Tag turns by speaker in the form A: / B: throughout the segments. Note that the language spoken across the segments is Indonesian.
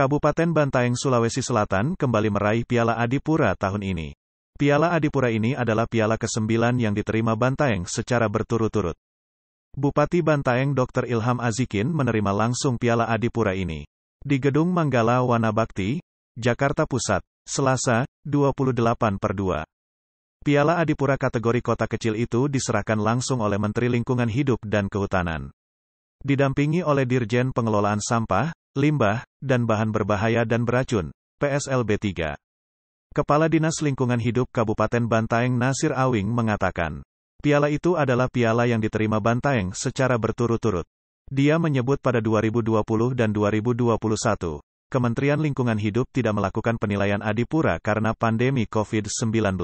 A: Kabupaten Bantaeng, Sulawesi Selatan kembali meraih Piala Adipura tahun ini. Piala Adipura ini adalah piala ke-9 yang diterima Bantaeng secara berturut-turut. Bupati Bantaeng Dr. Ilham Azikin menerima langsung Piala Adipura ini. Di Gedung Manggala Wanabakti, Jakarta Pusat, Selasa, 28 per 2. Piala Adipura kategori kota kecil itu diserahkan langsung oleh Menteri Lingkungan Hidup dan Kehutanan. Didampingi oleh Dirjen Pengelolaan Sampah, Limbah, dan Bahan Berbahaya dan Beracun, PSLB 3. Kepala Dinas Lingkungan Hidup Kabupaten Bantaeng Nasir Awing mengatakan, piala itu adalah piala yang diterima Bantaeng secara berturut-turut. Dia menyebut pada 2020 dan 2021, Kementerian Lingkungan Hidup tidak melakukan penilaian Adipura karena pandemi COVID-19.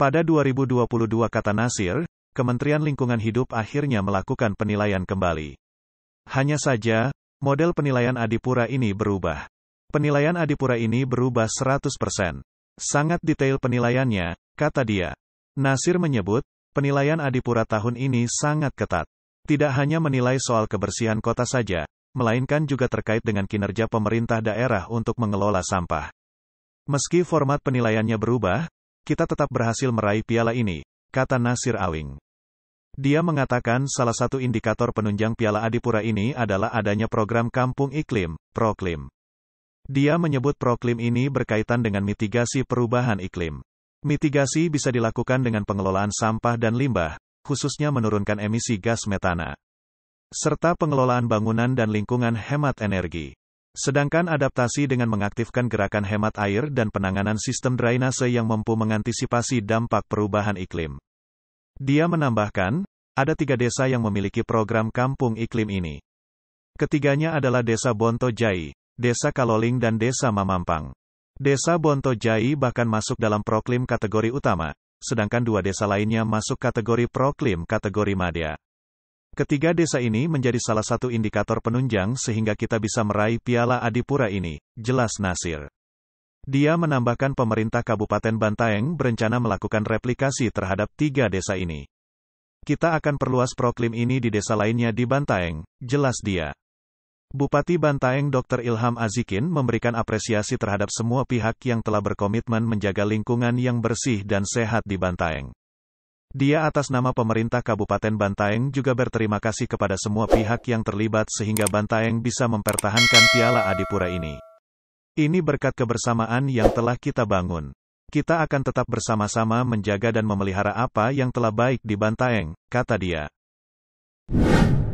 A: Pada 2022 kata Nasir, Kementerian Lingkungan Hidup akhirnya melakukan penilaian kembali. Hanya saja, model penilaian Adipura ini berubah. Penilaian Adipura ini berubah 100%. Sangat detail penilaiannya, kata dia. Nasir menyebut, penilaian Adipura tahun ini sangat ketat. Tidak hanya menilai soal kebersihan kota saja, melainkan juga terkait dengan kinerja pemerintah daerah untuk mengelola sampah. Meski format penilaiannya berubah, kita tetap berhasil meraih piala ini, kata Nasir Awing. Dia mengatakan salah satu indikator penunjang Piala Adipura ini adalah adanya program Kampung Iklim, Proklim. Dia menyebut proklim ini berkaitan dengan mitigasi perubahan iklim. Mitigasi bisa dilakukan dengan pengelolaan sampah dan limbah, khususnya menurunkan emisi gas metana, serta pengelolaan bangunan dan lingkungan hemat energi. Sedangkan adaptasi dengan mengaktifkan gerakan hemat air dan penanganan sistem drainase yang mampu mengantisipasi dampak perubahan iklim. Dia menambahkan, ada tiga desa yang memiliki program kampung iklim ini. Ketiganya adalah Desa Bonto Jai, Desa Kaloling dan Desa Mamampang. Desa Bonto Jai bahkan masuk dalam proklim kategori utama, sedangkan dua desa lainnya masuk kategori proklim kategori madya. Ketiga desa ini menjadi salah satu indikator penunjang sehingga kita bisa meraih piala Adipura ini, jelas Nasir. Dia menambahkan pemerintah Kabupaten Bantaeng berencana melakukan replikasi terhadap tiga desa ini. Kita akan perluas proklim ini di desa lainnya di Bantaeng, jelas dia. Bupati Bantaeng Dr. Ilham Azikin memberikan apresiasi terhadap semua pihak yang telah berkomitmen menjaga lingkungan yang bersih dan sehat di Bantaeng. Dia atas nama pemerintah Kabupaten Bantaeng juga berterima kasih kepada semua pihak yang terlibat sehingga Bantaeng bisa mempertahankan Piala Adipura ini. Ini berkat kebersamaan yang telah kita bangun. Kita akan tetap bersama-sama menjaga dan memelihara apa yang telah baik di Bantaeng, kata dia.